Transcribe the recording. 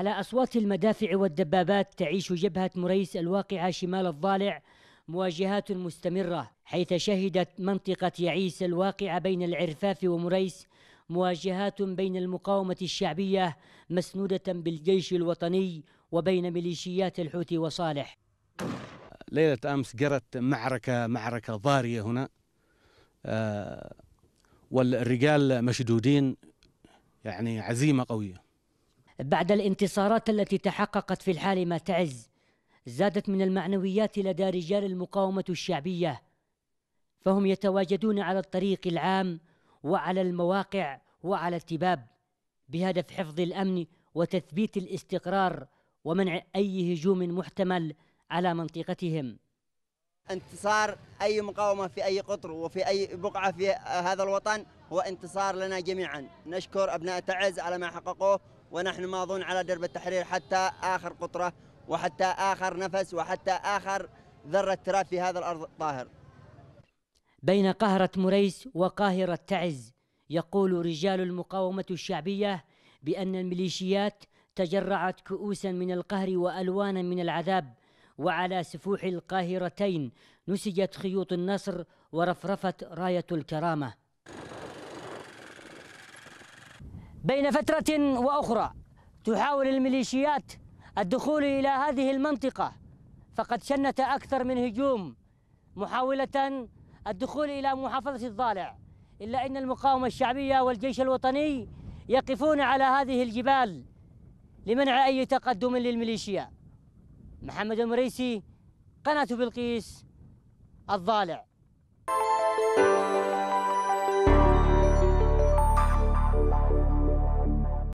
على أصوات المدافع والدبابات تعيش جبهة مريس الواقعة شمال الضالع مواجهات مستمرة حيث شهدت منطقة يعيس الواقعة بين العرفاف ومريس مواجهات بين المقاومة الشعبية مسنودة بالجيش الوطني وبين ميليشيات الحوثي وصالح ليلة أمس جرت معركة معركة ضارية هنا آه، والرجال مشدودين يعني عزيمة قوية بعد الانتصارات التي تحققت في الحالمة تعز زادت من المعنويات لدى رجال المقاومة الشعبية فهم يتواجدون على الطريق العام وعلى المواقع وعلى التباب بهدف حفظ الأمن وتثبيت الاستقرار ومنع أي هجوم محتمل على منطقتهم انتصار أي مقاومة في أي قطر وفي أي بقعة في هذا الوطن هو انتصار لنا جميعا نشكر أبناء تعز على ما حققوه ونحن ماضون على درب التحرير حتى آخر قطرة وحتى آخر نفس وحتى آخر ذرة تراب في هذا الأرض طاهر بين قهرة مريس وقاهرة تعز يقول رجال المقاومة الشعبية بأن الميليشيات تجرعت كؤوسا من القهر وألوانا من العذاب وعلى سفوح القاهرتين نسجت خيوط النصر ورفرفت راية الكرامة بين فترة وأخرى تحاول الميليشيات الدخول إلى هذه المنطقة فقد شنت أكثر من هجوم محاولة الدخول إلى محافظة الضالع إلا أن المقاومة الشعبية والجيش الوطني يقفون على هذه الجبال لمنع أي تقدم للميليشيا محمد المريسي قناة بلقيس الضالع